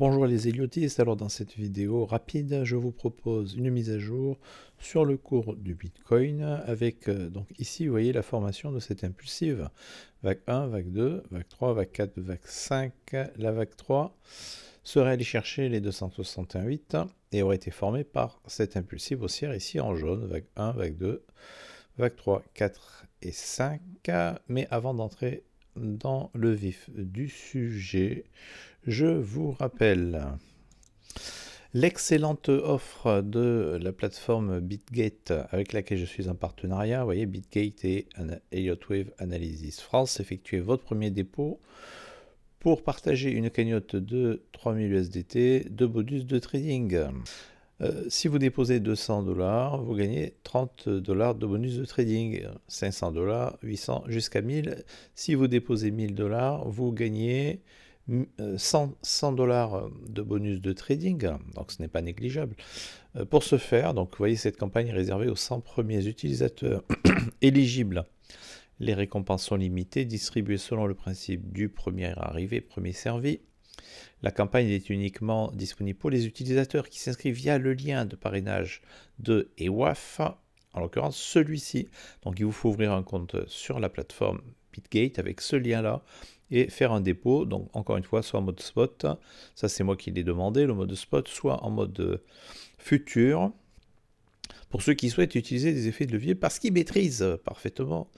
Bonjour les héliotistes, alors dans cette vidéo rapide, je vous propose une mise à jour sur le cours du Bitcoin avec, euh, donc ici vous voyez la formation de cette impulsive, vague 1, vague 2, vague 3, vague 4, vague 5, la vague 3 serait allée chercher les 268 et aurait été formée par cette impulsive haussière ici en jaune, vague 1, vague 2, vague 3, 4 et 5, mais avant d'entrer dans le vif du sujet, je vous rappelle l'excellente offre de la plateforme BitGate avec laquelle je suis en partenariat. Vous voyez, BitGate et Elliott Wave Analysis France. Effectuez votre premier dépôt pour partager une cagnotte de 3000 USDT de bonus de trading. Euh, si vous déposez 200 dollars, vous gagnez 30 dollars de bonus de trading, 500 dollars, 800 jusqu'à 1000. Si vous déposez 1000 dollars, vous gagnez 100 euh, dollars euh, de bonus de trading, donc ce n'est pas négligeable. Euh, pour ce faire, donc vous voyez cette campagne est réservée aux 100 premiers utilisateurs éligibles. Les récompenses sont limitées, distribuées selon le principe du premier arrivé, premier servi. La campagne est uniquement disponible pour les utilisateurs qui s'inscrivent via le lien de parrainage de EWAF, en l'occurrence celui-ci. Donc il vous faut ouvrir un compte sur la plateforme BitGate avec ce lien-là et faire un dépôt. Donc encore une fois, soit en mode spot, ça c'est moi qui l'ai demandé, le mode spot, soit en mode euh, futur. Pour ceux qui souhaitent utiliser des effets de levier parce qu'ils maîtrisent parfaitement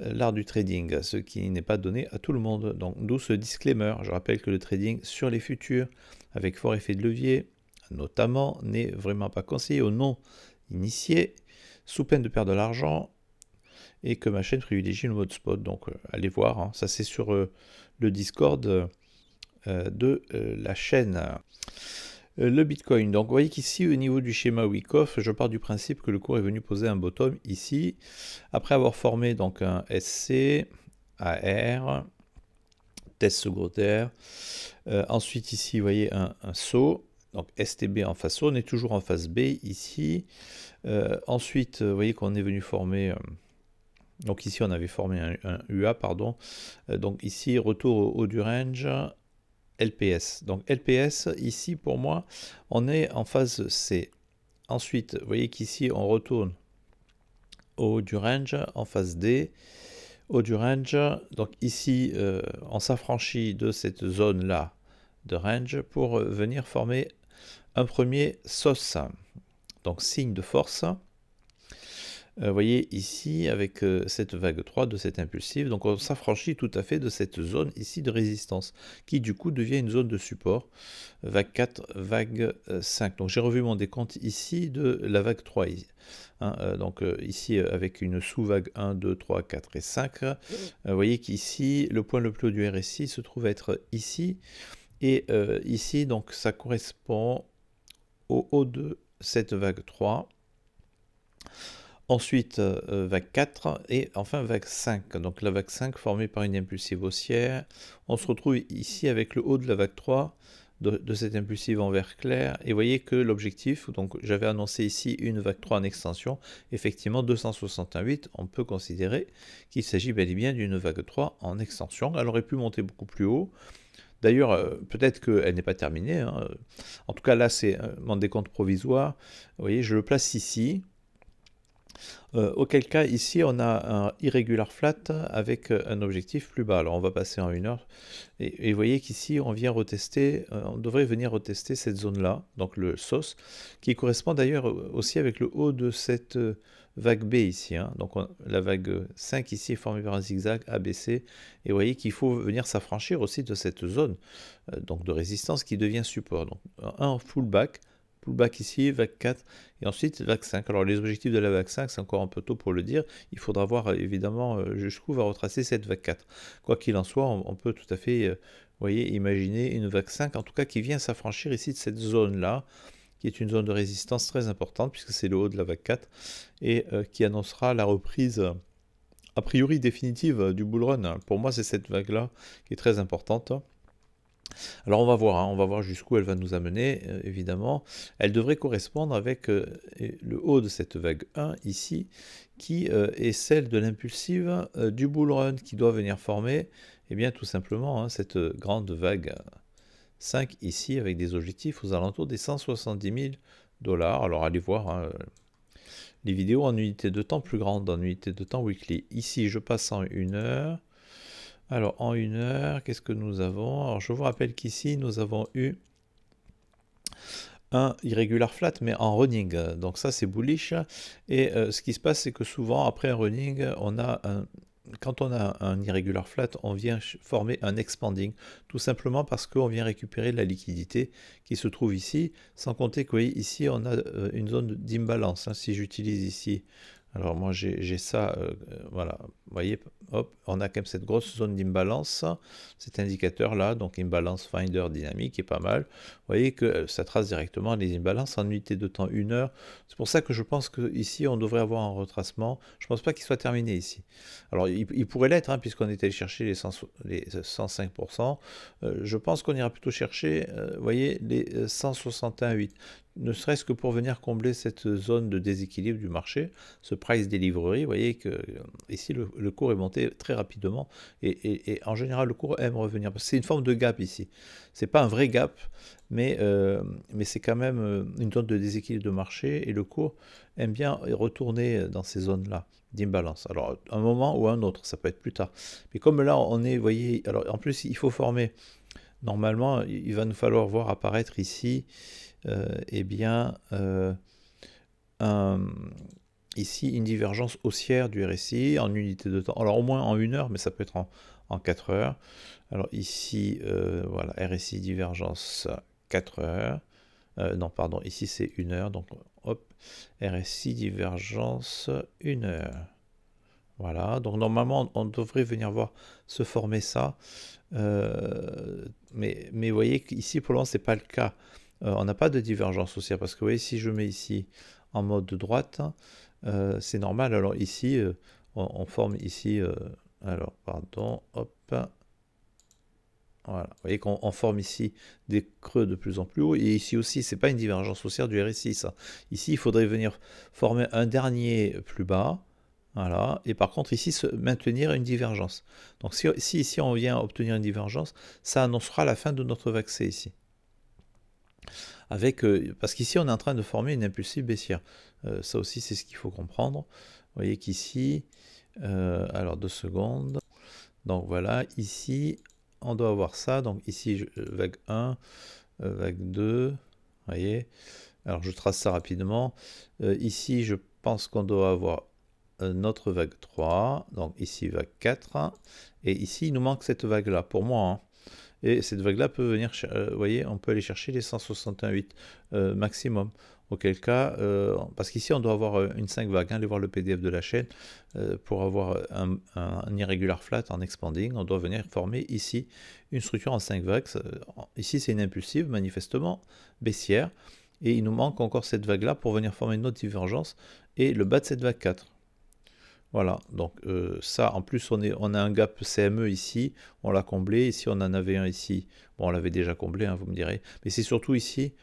euh, l'art du trading, ce qui n'est pas donné à tout le monde. Donc d'où ce disclaimer. Je rappelle que le trading sur les futurs avec fort effet de levier, notamment, n'est vraiment pas conseillé aux non initiés sous peine de perdre de l'argent et que ma chaîne privilégie le mode spot. Donc euh, allez voir, hein. ça c'est sur euh, le Discord euh, de la chaîne. Le Bitcoin. Donc, vous voyez qu'ici, au niveau du schéma week-off, je pars du principe que le cours est venu poser un bottom ici. Après avoir formé donc un SC, AR, test secondaire. ensuite, ici, vous voyez un, saut. Donc STB en face A, on est toujours en phase B ici. ensuite, vous voyez qu'on est venu former donc ici, on avait formé un, UA, pardon. Euh, donc ici, retour au haut du range, LPS. Donc LPS, ici, pour moi, on est en phase C. Ensuite, vous voyez qu'ici, on retourne au haut du range, en phase D haut du range. Donc ici, euh, on s'affranchit de cette zone-là de range pour euh, venir former un premier SOS, Donc signe de force. Euh, vous voyez ici, avec euh, cette vague 3 de cette impulsive, donc on s'affranchit tout à fait de cette zone ici de résistance, qui du coup devient une zone de support, vague 4, vague 5. Euh, donc j'ai revu mon décompte ici de la vague 3. Hein, donc ici, avec une sous-vague 1, 2, 3, 4 et 5, vous voyez qu'ici, le point le plus haut du RSI se trouve être ici, et ici, donc ça correspond au haut de cette vague 3. Ensuite, euh, vague 4 et enfin vague 5. Donc la vague 5 formée par une impulsive haussière. On se retrouve ici avec le haut de la vague 3 de, cette impulsive en vert clair. Et voyez que l'objectif, donc j'avais annoncé ici une vague 3 en extension, effectivement 268, on peut considérer qu'il s'agit bel et bien d'une vague 3 en extension. Elle aurait pu monter beaucoup plus haut. D'ailleurs, euh, peut-être qu'elle n'est pas terminée. Hein. En tout cas, là, c'est euh, mon décompte provisoire. Vous voyez, je le place ici. Euh, auquel cas, ici, on a un irrégular flat avec euh, un objectif plus bas. Alors, on va passer en une heure. Et, vous voyez qu'ici, on vient retester, euh, on devrait venir retester cette zone-là, donc le sauce, qui correspond d'ailleurs aussi avec le haut de cette vague B ici. Hein. Donc, la vague 5 ici est formée par un zigzag ABC. Et vous voyez qu'il faut venir s'affranchir aussi de cette zone, donc de résistance qui devient support. Donc, un full back pullback ici, vague 4, et ensuite vague 5. Alors les objectifs de la vague 5, c'est encore un peu tôt pour le dire, il faudra voir euh, évidemment euh, jusqu'où va retracer cette vague 4. Quoi qu'il en soit, on, peut tout à fait euh, voyez, imaginer une vague 5, en tout cas qui vient s'affranchir ici de cette zone-là, qui est une zone de résistance très importante, puisque c'est le haut de la vague 4, et qui annoncera la reprise a priori définitive du bull run. Pour moi, c'est cette vague-là qui est très importante. Alors on va voir, hein. on va voir jusqu'où elle va nous amener, euh, évidemment. Elle devrait correspondre avec euh, le haut de cette vague 1 ici, qui euh, est celle de l'impulsive du bull run qui doit venir former, et eh bien tout simplement, hein, cette grande vague 5 ici, avec des objectifs aux alentours des 170 000 dollars. Alors allez voir hein, les vidéos en unité de temps plus grande, en unité de temps weekly. Ici, je passe en une heure. Alors, en une heure, qu'est-ce que nous avons Alors, je vous rappelle qu'ici, nous avons eu un irrégular flat, mais en running. Donc ça, c'est bullish. Et euh, ce qui se passe, c'est que souvent, après un running, on a quand on a un Irrégular flat, on vient former un expanding, tout simplement parce qu'on vient récupérer la liquidité qui se trouve ici, sans compter que ici on a euh, une zone d'imbalance. Hein, si j'utilise ici, alors moi j'ai ça, euh, voilà, voyez, hop, on a quand même cette grosse zone d'imbalance, cet indicateur-là, donc imbalance finder dynamique, est pas mal. Vous voyez que euh, ça trace directement les imbalances en unité de temps 1 heure. C'est pour ça que je pense qu'ici, on devrait avoir un retracement. Je ne pense pas qu'il soit terminé ici. Alors, il, pourrait l'être, hein, puisqu'on est allé chercher les, 105%. Euh, je pense qu'on ira plutôt chercher, euh, voyez, les 161,8 ne serait-ce que pour venir combler cette zone de déséquilibre du marché, ce price delivery, vous voyez que ici le, le cours est monté très rapidement et, en général le cours aime revenir. C'est une forme de gap ici. C'est pas un vrai gap, mais, euh, c'est quand même euh, une zone de déséquilibre de marché et le cours aime bien retourner dans ces zones-là d'imbalance. Alors un moment ou un autre, ça peut être plus tard. Mais comme là on est, vous voyez, alors en plus il faut former. Normalement, il va nous falloir voir apparaître ici, euh, eh bien, euh, un ici une divergence haussière du RSI en unité de temps. Alors au moins en une heure, mais ça peut être en, en 4 heures. Alors ici, euh, voilà, RSI divergence 4 heures. Euh, non, pardon, ici c'est une heure. Donc hop, RSI divergence 1 heure. Voilà, donc normalement on devrait venir voir se former ça. Euh, mais, mais vous voyez qu'ici pour le moment c'est pas le cas. on n'a pas de divergence haussière parce que vous voyez si je mets ici en mode droite, hein, euh, c'est normal. Alors ici, euh, on, forme ici, euh, alors pardon, hop, voilà. Vous voyez qu'on forme ici des creux de plus en plus haut. Et ici aussi, c'est pas une divergence haussière du RSI, ça. Hein. Ici, il faudrait venir former un dernier plus bas. Voilà. Et par contre, ici, se maintenir une divergence. Donc si, si ici, on vient obtenir une divergence, ça annoncera la fin de notre vaccin ici. Euh, parce qu'ici on est en train de former une impulsive baissière. Euh, ça aussi c'est ce qu'il faut comprendre. Vous voyez qu'ici, euh, alors deux secondes, donc voilà, ici on doit avoir ça, donc ici vague 1, vague 2, vous voyez, alors je trace ça rapidement, ici je pense qu'on doit avoir notre vague 3, donc ici vague 4, et ici il nous manque cette vague là pour moi. Hein. Et cette vague-là peut venir, euh, vous voyez, on peut aller chercher les 168 euh, maximum. Auquel cas, euh, parce qu'ici on doit avoir une 5 vague, hein, allez voir le PDF de la chaîne, pour avoir un, un, flat en expanding, on doit venir former ici une structure en 5 vagues. Ici c'est une impulsive, manifestement baissière, et il nous manque encore cette vague-là pour venir former une autre divergence et le bas de cette vague 4. Voilà, donc euh, ça, en plus, on, a un gap CME ici, on l'a comblé, ici on en avait un ici, bon, on l'avait déjà comblé, hein, vous me direz, mais c'est surtout ici,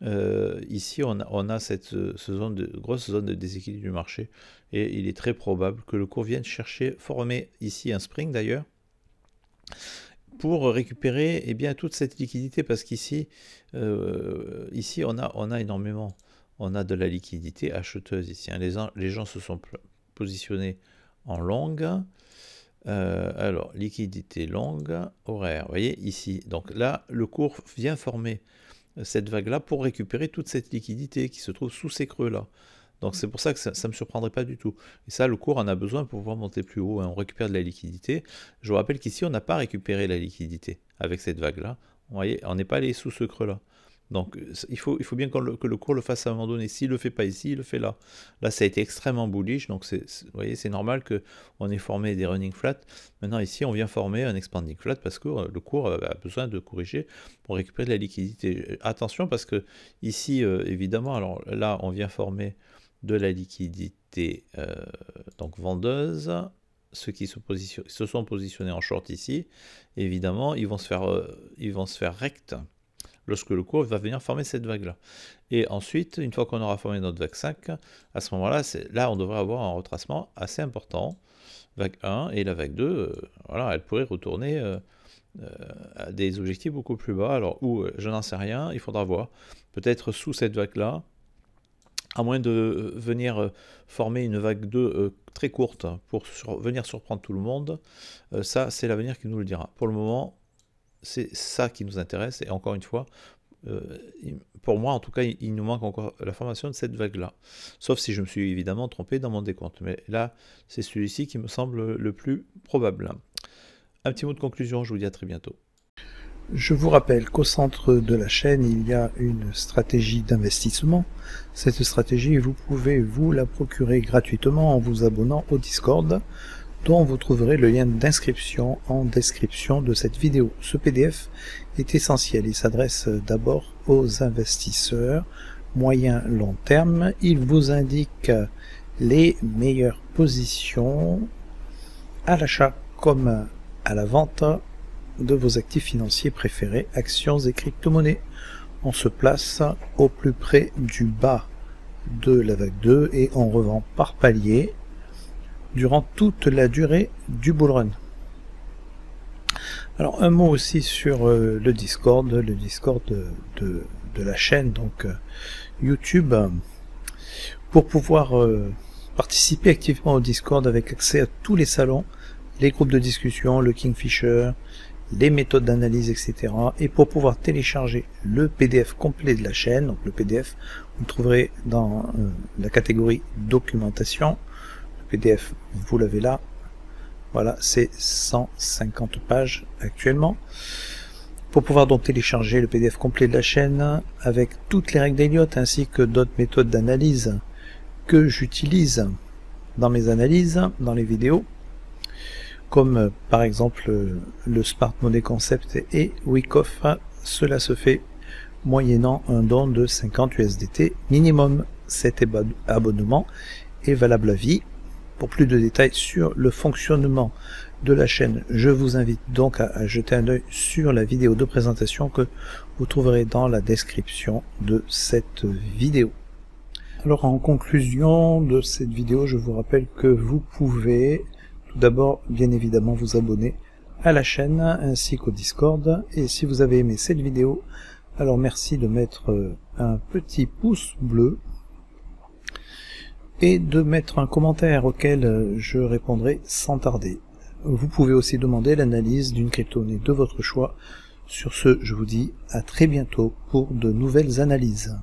euh, ici on a, cette euh, zone de, grosse zone de déséquilibre du marché, et il est très probable que le cours vienne chercher, former ici un spring d'ailleurs, pour récupérer et eh bien, toute cette liquidité, parce qu'ici, ici, on a, on a énormément on a de la liquidité acheteuse ici. Hein. Les, gens se sont positionné en longue. Euh, alors, liquidité longue, horaire, vous voyez ici. Donc là, le cours vient former cette vague-là pour récupérer toute cette liquidité qui se trouve sous ces creux-là. Donc c'est pour ça que ça ne me surprendrait pas du tout. Et ça, le cours en a besoin pour pouvoir monter plus haut. et hein. On récupère de la liquidité. Je vous rappelle qu'ici, on n'a pas récupéré la liquidité avec cette vague-là. Vous voyez, on n'est pas allé sous ce creux-là. Donc euh, il faut, bien que le cours le fasse à un moment donné. S'il ne le fait pas ici, il le fait là. Là, ça a été extrêmement bullish, donc c'est, vous voyez, c'est normal qu'on ait formé des running flats, Maintenant, ici, on vient former un expanding flat parce que euh, le cours a besoin de corriger pour récupérer de la liquidité. Euh, attention parce que ici, évidemment, alors là, on vient former de la liquidité donc vendeuse ceux qui se, sont positionnés en short ici, évidemment, ils vont se faire, ils vont se faire rect lorsque le cours va venir former cette vague-là. Et ensuite, une fois qu'on aura formé notre vague 5, à ce moment-là, là on devrait avoir un retracement assez important. Vague 1 et la vague 2, euh, voilà, elle pourrait retourner euh, euh, à des objectifs beaucoup plus bas. Alors, où je n'en sais rien, il faudra voir. Peut-être sous cette vague-là, à moins de venir former une vague 2 très courte pour venir surprendre tout le monde, ça c'est l'avenir qui nous le dira. Pour le moment, c'est ça qui nous intéresse. Et encore une fois, euh, pour moi en tout cas, il, il nous manque encore la formation de cette vague-là. Sauf si je me suis évidemment trompé dans mon décompte. Mais là, c'est celui-ci qui me semble le plus probable. Un petit mot de conclusion, je vous dis à très bientôt. Je vous rappelle qu'au centre de la chaîne, il y a une stratégie d'investissement. Cette stratégie, vous pouvez vous la procurer gratuitement en vous abonnant au Discord dont vous trouverez le lien d'inscription en description de cette vidéo. Ce PDF est essentiel, il s'adresse d'abord aux investisseurs moyen-long terme. Il vous indique les meilleures positions à l'achat comme à la vente de vos actifs financiers préférés, actions et crypto-monnaies. On se place au plus près du bas de la vague 2 et on revend par palier durant toute la durée du bull run. Alors un mot aussi sur euh, le Discord, le Discord de, la chaîne donc euh, YouTube. Pour pouvoir euh, participer activement au Discord avec accès à tous les salons, les groupes de discussion, le Kingfisher, les méthodes d'analyse, etc. Et pour pouvoir télécharger le PDF complet de la chaîne, donc le PDF, vous trouverez dans la catégorie documentation PDF, vous l'avez là. Voilà, c'est 150 pages actuellement. Pour pouvoir donc télécharger le PDF complet de la chaîne avec toutes les règles d'Eliott ainsi que d'autres méthodes d'analyse que j'utilise dans mes analyses, dans les vidéos, comme euh, par exemple euh, le Smart Money Concept et Wickoff, cela se fait moyennant un don de 50 USDT minimum. Cet abonnement est valable à vie pour plus de détails sur le fonctionnement de la chaîne, je vous invite donc à, jeter un œil sur la vidéo de présentation que vous trouverez dans la description de cette vidéo. Alors en conclusion de cette vidéo, je vous rappelle que vous pouvez tout d'abord bien évidemment vous abonner à la chaîne ainsi qu'au Discord. Et si vous avez aimé cette vidéo, alors merci de mettre un petit pouce bleu et de mettre un commentaire auquel euh, je répondrai sans tarder. Vous pouvez aussi demander l'analyse d'une crypto de votre choix. Sur ce, je vous dis à très bientôt pour de nouvelles analyses.